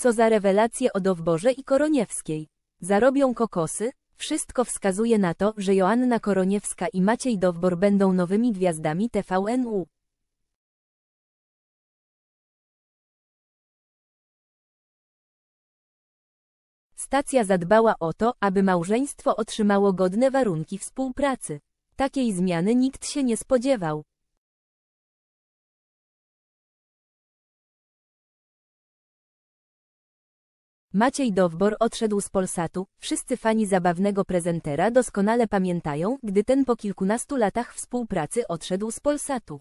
Co za rewelacje o Dowborze i Koroniewskiej. Zarobią kokosy? Wszystko wskazuje na to, że Joanna Koroniewska i Maciej Dowbor będą nowymi gwiazdami TVNU. Stacja zadbała o to, aby małżeństwo otrzymało godne warunki współpracy. Takiej zmiany nikt się nie spodziewał. Maciej Dowbor odszedł z Polsatu, wszyscy fani zabawnego prezentera doskonale pamiętają, gdy ten po kilkunastu latach współpracy odszedł z Polsatu.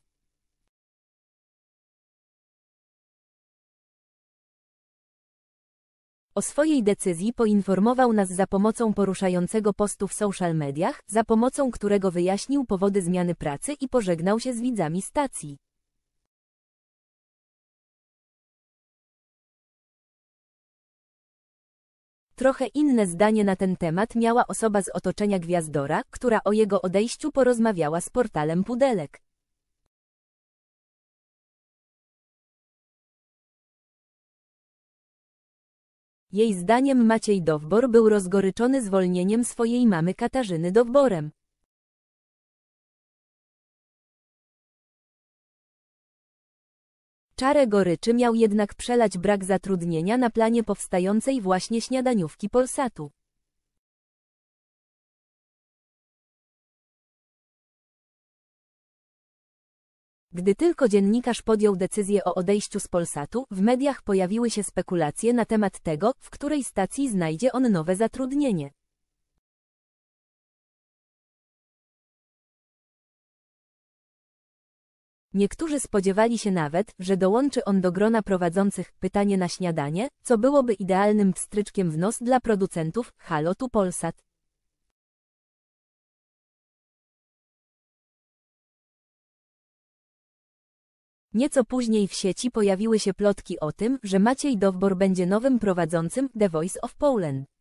O swojej decyzji poinformował nas za pomocą poruszającego postu w social mediach, za pomocą którego wyjaśnił powody zmiany pracy i pożegnał się z widzami stacji. Trochę inne zdanie na ten temat miała osoba z otoczenia Gwiazdora, która o jego odejściu porozmawiała z portalem Pudelek. Jej zdaniem Maciej Dowbor był rozgoryczony zwolnieniem swojej mamy Katarzyny Dowborem. Czarę goryczy miał jednak przelać brak zatrudnienia na planie powstającej właśnie śniadaniówki Polsatu. Gdy tylko dziennikarz podjął decyzję o odejściu z Polsatu, w mediach pojawiły się spekulacje na temat tego, w której stacji znajdzie on nowe zatrudnienie. Niektórzy spodziewali się nawet, że dołączy on do grona prowadzących pytanie na śniadanie, co byłoby idealnym wstryczkiem w nos dla producentów Halotu Polsat. Nieco później w sieci pojawiły się plotki o tym, że Maciej Dowbor będzie nowym prowadzącym The Voice of Poland.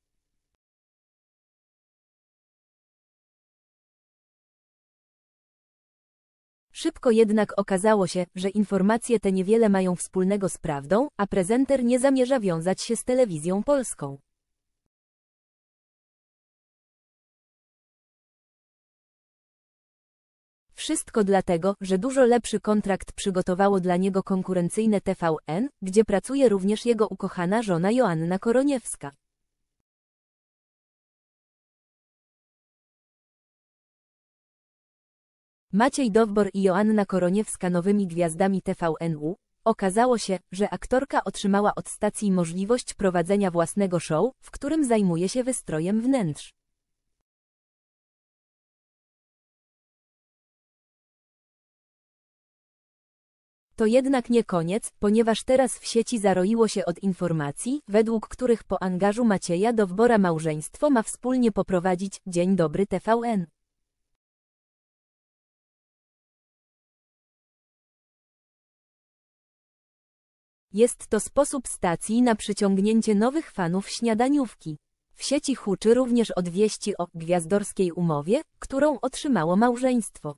Szybko jednak okazało się, że informacje te niewiele mają wspólnego z prawdą, a prezenter nie zamierza wiązać się z telewizją polską. Wszystko dlatego, że dużo lepszy kontrakt przygotowało dla niego konkurencyjne TVN, gdzie pracuje również jego ukochana żona Joanna Koroniewska. Maciej Dowbor i Joanna Koroniewska nowymi gwiazdami TVNU, okazało się, że aktorka otrzymała od stacji możliwość prowadzenia własnego show, w którym zajmuje się wystrojem wnętrz. To jednak nie koniec, ponieważ teraz w sieci zaroiło się od informacji, według których po angażu Macieja Dowbora małżeństwo ma wspólnie poprowadzić Dzień Dobry TVN. Jest to sposób stacji na przyciągnięcie nowych fanów śniadaniówki. W sieci huczy również odwieści o gwiazdorskiej umowie, którą otrzymało małżeństwo.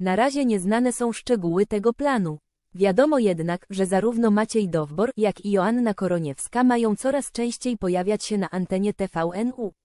Na razie nieznane są szczegóły tego planu. Wiadomo jednak, że zarówno Maciej Dowbor, jak i Joanna Koroniewska mają coraz częściej pojawiać się na antenie TVNU.